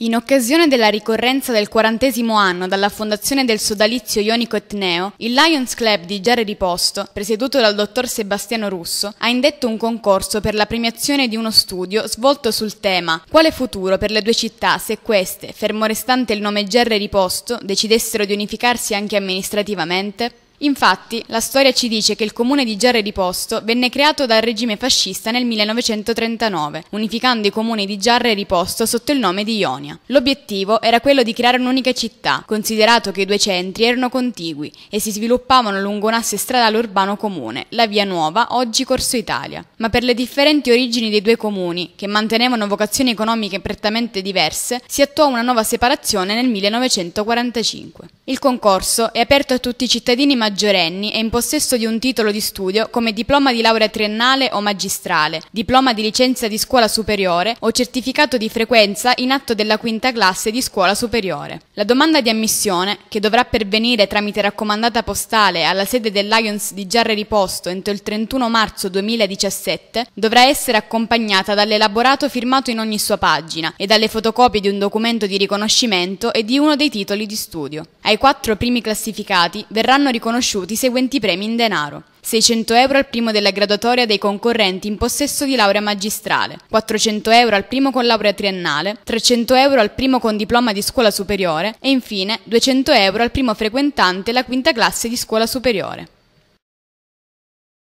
In occasione della ricorrenza del quarantesimo anno dalla fondazione del sodalizio ionico etneo, il Lions Club di Giare Riposto, presieduto dal dottor Sebastiano Russo, ha indetto un concorso per la premiazione di uno studio svolto sul tema Quale futuro per le due città se queste, fermo restante il nome Giare Riposto, decidessero di unificarsi anche amministrativamente? Infatti, la storia ci dice che il comune di Gerre di Posto venne creato dal regime fascista nel 1939, unificando i comuni di Gerre e Riposto sotto il nome di Ionia. L'obiettivo era quello di creare un'unica città, considerato che i due centri erano contigui e si sviluppavano lungo un asse stradale urbano comune, la Via Nuova, oggi Corso Italia. Ma per le differenti origini dei due comuni, che mantenevano vocazioni economiche prettamente diverse, si attuò una nuova separazione nel 1945. Il concorso è aperto a tutti i cittadini maggiorenni e in possesso di un titolo di studio come diploma di laurea triennale o magistrale, diploma di licenza di scuola superiore o certificato di frequenza in atto della quinta classe di scuola superiore. La domanda di ammissione, che dovrà pervenire tramite raccomandata postale alla sede del Lions di Giarre Riposto entro il 31 marzo 2017, dovrà essere accompagnata dall'elaborato firmato in ogni sua pagina e dalle fotocopie di un documento di riconoscimento e di uno dei titoli di studio. Ai quattro primi classificati verranno riconosciuti i seguenti premi in denaro. 600 euro al primo della graduatoria dei concorrenti in possesso di laurea magistrale, 400 euro al primo con laurea triennale, 300 euro al primo con diploma di scuola superiore e infine 200 euro al primo frequentante la quinta classe di scuola superiore.